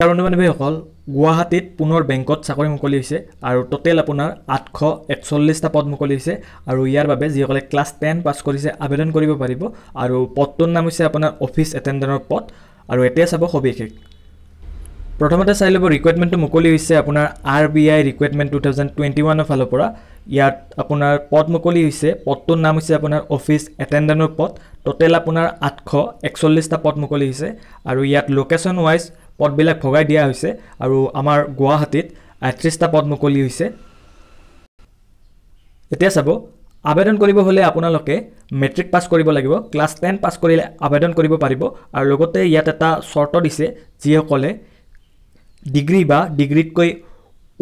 কাৰণে ভাইসকল গুৱাহাটীত পুনৰ বেংকত চাকৰি মুকলি হৈছে আৰু টোটেল আপোনাৰ আঠশ একচল্লিছটা পদ মুকলি হৈছে আৰু ইয়াৰ বাবে যিসকলে ক্লাছ টেন পাছ কৰিছে আবেদন কৰিব পাৰিব আৰু পদটোৰ নাম হৈছে আপোনাৰ অফিচ এটেণ্ডেণ্টৰ পদ আৰু এতিয়া চাব সবিশেষ প্ৰথমতে চাই ল'ব ৰিকুৱাৰমেণ্টটো মুকলি হৈছে আপোনাৰ R B I recruitment two thousand twenty ওৱানৰ ফালৰ পৰা ইয়াত আপোনাৰ পদ মুকলি হৈছে পদটোৰ নাম হৈছে আপোনাৰ অফিচ এটেণ্ডেণ্টৰ পদ টোটেল আপোনাৰ আঠশ একচল্লিছটা পদ মুকলি হৈছে আৰু ইয়াত লোকেশ্যন ৱাইজ পদবিলাক ভগাই দিয়া হৈছে আৰু আমাৰ গুৱাহাটীত আঠত্ৰিছটা পদ মুকলি হৈছে এতিয়া চাব আবেদন কৰিব হ'লে আপোনালোকে মেট্ৰিক পাছ কৰিব লাগিব ক্লাছ টেন পাছ কৰিলে আবেদন কৰিব পাৰিব আৰু লগতে ইয়াত এটা চৰ্ত দিছে যিসকলে ডিগ্ৰী বা ডিগ্ৰীতকৈ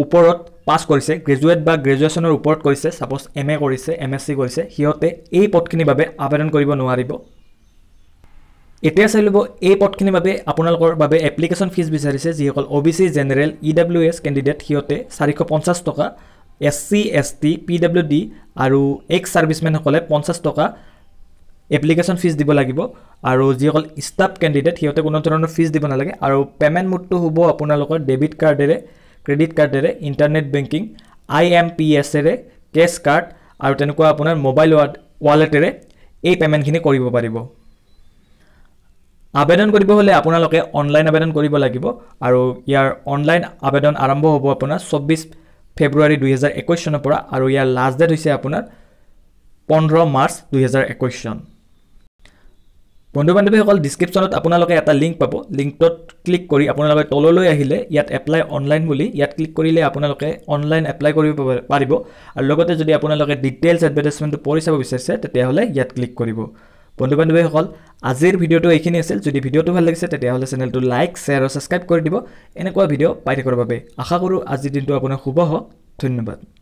ওপৰত পাছ কৰিছে গ্ৰেজুৱেট বা গ্ৰেজুৱেশ্যনৰ ওপৰত কৰিছে ছাপ'জ এম এ কৰিছে এম এছ চি কৰিছে সিহঁতে এই পদখিনিৰ বাবে আবেদন কৰিব নোৱাৰিব এতিয়া চাই ল'ব এই পদখিনিৰ বাবে আপোনালোকৰ বাবে এপ্লিকেশ্যন ফিজ বিচাৰিছে যিসকল O' B C general E W S candidate সিহঁতে চাৰিশ পঞ্চাছ টকা S C S T P W D আৰু এক্স ছাৰ্ভিচমেনসকলে পঞ্চাছ টকা এপ্লিকেশ্যন ফিজ দিব লাগিব আৰু যিসকল ষ্টাফ কেণ্ডিডেট সিহঁতে কোনো ধৰণৰ ফিজ দিব নালাগে আৰু পে'মেণ্ট মোডটো হ'ব আপোনালোকৰ ডেবিট কাৰ্ডেৰে ক্ৰেডিট কাৰ্ডেৰে internet banking I M P এছেৰে কেছ কাৰ্ড আৰু তেনেকুৱা আপোনাৰ মোবাইল ৱালেটেৰে এই পে'মেণ্টখিনি কৰিব পাৰিব আবেদন কৰিব হ'লে আপোনালোকে অনলাইন আবেদন কৰিব লাগিব আৰু ইয়াৰ অনলাইন আবেদন আৰম্ভ হ'ব আপোনাৰ চৌব্বিছ ফেব্ৰুৱাৰী দুহেজাৰ একৈছ চনৰ পৰা আৰু ইয়াৰ লাষ্ট ডেট হৈছে আপোনাৰ পোন্ধৰ মাৰ্চ দুহেজাৰ একৈছ চন বন্ধু বান্ধৱীসকল ডিছক্ৰিপশ্যনত আপোনালোকে এটা লিংক পাব লিংকটোত ক্লিক কৰি আপোনালোকে তললৈ আহিলে ইয়াত এপ্লাই অনলাইন বুলি ইয়াত ক্লিক কৰিলে আপোনালোকে অনলাইন এপ্লাই কৰিব পাৰিব আৰু লগতে যদি আপোনালোকে ডিটেইলছ এডভাৰ্টাইজমেণ্টটো পঢ়ি চাব বিচাৰিছে তেতিয়াহ'লে ইয়াত ক্লিক কৰিব বন্ধু বান্ধৱীসকল আজিৰ ভিডিঅ'টো এইখিনি আছিল যদি ভিডিঅ'টো ভাল লাগিছে তেতিয়াহ'লে চেনেলটো লাইক শ্বেয়াৰ আৰু ছাবস্ক্ৰাইব কৰি দিব এনেকুৱা ভিডিঅ' পাই থাকিবৰ বাবে আশা কৰোঁ আজিৰ দিনটো আপোনাৰ শুভ হওক ধন্যবাদ